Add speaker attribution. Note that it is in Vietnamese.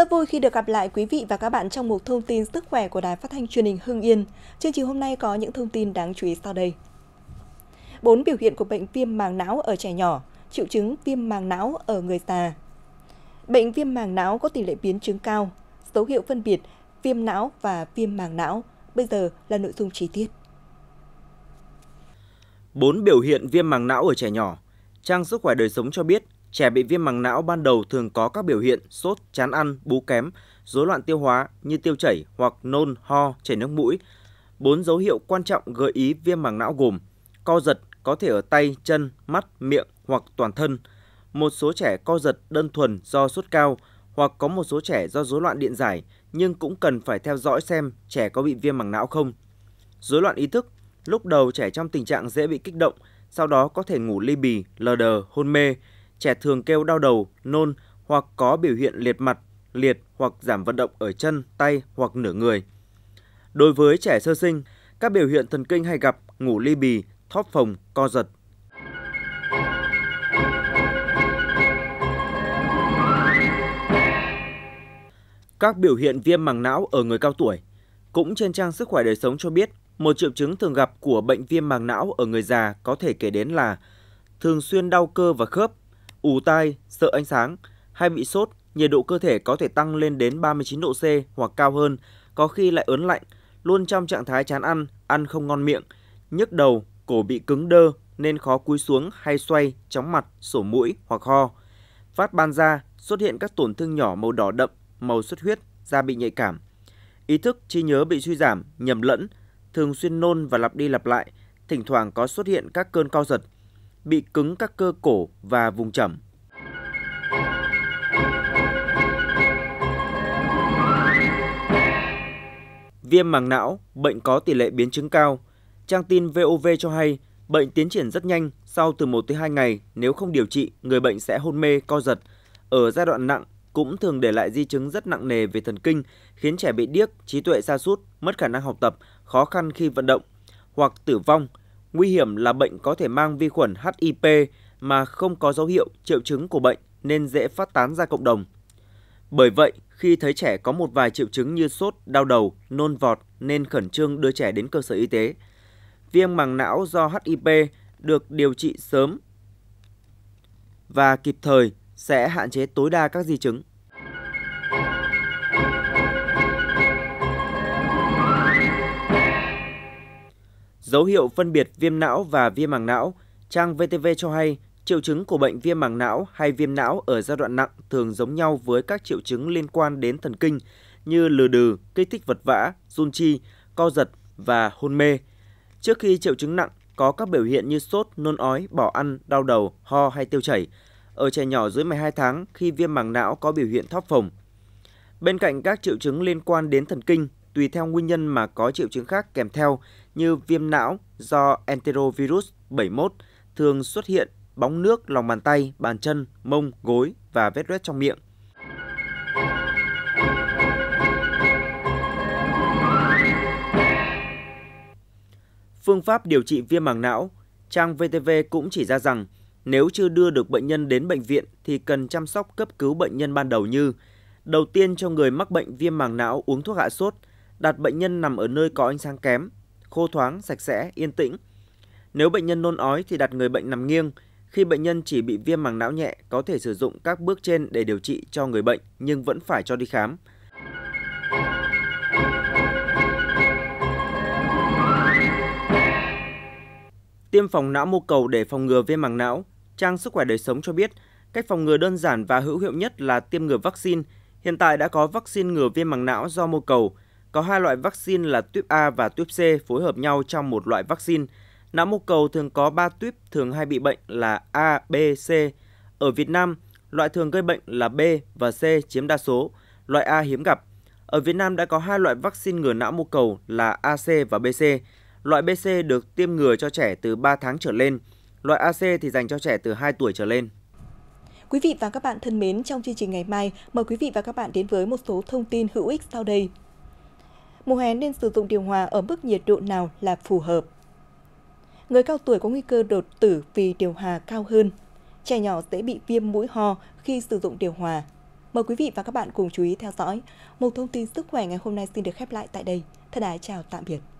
Speaker 1: Rất vui khi được gặp lại quý vị và các bạn trong một thông tin sức khỏe của Đài Phát thanh Truyền hình Hưng Yên. Chương trình hôm nay có những thông tin đáng chú ý sau đây. 4 biểu hiện của bệnh viêm màng não ở trẻ nhỏ, triệu chứng viêm màng não ở người già. Bệnh viêm màng não có tỷ lệ biến chứng cao, dấu hiệu phân biệt viêm não và viêm màng não. Bây giờ là nội dung chi tiết.
Speaker 2: 4 biểu hiện viêm màng não ở trẻ nhỏ. Trang sức khỏe đời sống cho biết Trẻ bị viêm màng não ban đầu thường có các biểu hiện sốt, chán ăn, bú kém, rối loạn tiêu hóa như tiêu chảy hoặc nôn, ho, chảy nước mũi. Bốn dấu hiệu quan trọng gợi ý viêm màng não gồm co giật có thể ở tay, chân, mắt, miệng hoặc toàn thân. Một số trẻ co giật đơn thuần do sốt cao hoặc có một số trẻ do rối loạn điện giải nhưng cũng cần phải theo dõi xem trẻ có bị viêm màng não không. Rối loạn ý thức, lúc đầu trẻ trong tình trạng dễ bị kích động, sau đó có thể ngủ ly bì, lờ đờ, hôn mê, trẻ thường kêu đau đầu, nôn hoặc có biểu hiện liệt mặt, liệt hoặc giảm vận động ở chân, tay hoặc nửa người. Đối với trẻ sơ sinh, các biểu hiện thần kinh hay gặp ngủ ly bì, thóp phồng, co giật. Các biểu hiện viêm màng não ở người cao tuổi cũng trên trang Sức khỏe đời sống cho biết, một triệu chứng thường gặp của bệnh viêm màng não ở người già có thể kể đến là thường xuyên đau cơ và khớp, ù tai, sợ ánh sáng, hay bị sốt, nhiệt độ cơ thể có thể tăng lên đến 39 độ C hoặc cao hơn, có khi lại ớn lạnh, luôn trong trạng thái chán ăn, ăn không ngon miệng, nhức đầu, cổ bị cứng đơ nên khó cúi xuống hay xoay, chóng mặt, sổ mũi hoặc ho. Phát ban da, xuất hiện các tổn thương nhỏ màu đỏ đậm, màu xuất huyết, da bị nhạy cảm. Ý thức trí nhớ bị suy giảm, nhầm lẫn, thường xuyên nôn và lặp đi lặp lại, thỉnh thoảng có xuất hiện các cơn co giật, bị cứng các cơ cổ và vùng chẩm. Viêm màng não, bệnh có tỷ lệ biến chứng cao. Trang tin VOV cho hay, bệnh tiến triển rất nhanh, sau từ 1 tới 2 ngày, nếu không điều trị, người bệnh sẽ hôn mê, co giật. Ở giai đoạn nặng, cũng thường để lại di chứng rất nặng nề về thần kinh, khiến trẻ bị điếc, trí tuệ sa sút, mất khả năng học tập, khó khăn khi vận động, hoặc tử vong Nguy hiểm là bệnh có thể mang vi khuẩn HIP mà không có dấu hiệu triệu chứng của bệnh nên dễ phát tán ra cộng đồng. Bởi vậy, khi thấy trẻ có một vài triệu chứng như sốt, đau đầu, nôn vọt nên khẩn trương đưa trẻ đến cơ sở y tế. Viêm màng não do HIP được điều trị sớm và kịp thời sẽ hạn chế tối đa các di chứng. Dấu hiệu phân biệt viêm não và viêm màng não, trang VTV cho hay triệu chứng của bệnh viêm màng não hay viêm não ở giai đoạn nặng thường giống nhau với các triệu chứng liên quan đến thần kinh như lừ đừ, kích thích vật vã, run chi, co giật và hôn mê. Trước khi triệu chứng nặng, có các biểu hiện như sốt, nôn ói, bỏ ăn, đau đầu, ho hay tiêu chảy. Ở trẻ nhỏ dưới 12 tháng khi viêm màng não có biểu hiện thóp phồng. Bên cạnh các triệu chứng liên quan đến thần kinh, tùy theo nguyên nhân mà có triệu chứng khác kèm theo như viêm não do enterovirus 71 thường xuất hiện bóng nước lòng bàn tay, bàn chân, mông, gối và vết loét trong miệng. Phương pháp điều trị viêm màng não, trang VTV cũng chỉ ra rằng nếu chưa đưa được bệnh nhân đến bệnh viện thì cần chăm sóc cấp cứu bệnh nhân ban đầu như đầu tiên cho người mắc bệnh viêm màng não uống thuốc hạ sốt – đặt bệnh nhân nằm ở nơi có ánh sáng kém, khô thoáng, sạch sẽ, yên tĩnh. Nếu bệnh nhân nôn ói thì đặt người bệnh nằm nghiêng. Khi bệnh nhân chỉ bị viêm màng não nhẹ, có thể sử dụng các bước trên để điều trị cho người bệnh nhưng vẫn phải cho đi khám. Tiêm phòng não mô cầu để phòng ngừa viêm màng não, trang Sức khỏe đời sống cho biết, cách phòng ngừa đơn giản và hữu hiệu nhất là tiêm ngừa vaccine. Hiện tại đã có vaccine ngừa viêm màng não do mô cầu, có hai loại vaccine là tuyếp A và tuyếp C phối hợp nhau trong một loại vaccine. Não mô cầu thường có 3 tuyếp thường hay bị bệnh là A, B, C. Ở Việt Nam, loại thường gây bệnh là B và C chiếm đa số, loại A hiếm gặp. Ở Việt Nam đã có hai loại vaccine ngừa não mô cầu là AC và BC. Loại BC được tiêm ngừa cho trẻ từ 3 tháng trở lên, loại AC thì dành cho trẻ từ 2 tuổi trở lên.
Speaker 1: Quý vị và các bạn thân mến, trong chương trình ngày mai, mời quý vị và các bạn đến với một số thông tin hữu ích sau đây mùa hè nên sử dụng điều hòa ở mức nhiệt độ nào là phù hợp. Người cao tuổi có nguy cơ đột tử vì điều hòa cao hơn. Trẻ nhỏ dễ bị viêm mũi ho khi sử dụng điều hòa. Mời quý vị và các bạn cùng chú ý theo dõi. Một thông tin sức khỏe ngày hôm nay xin được khép lại tại đây. Thân ái chào tạm biệt.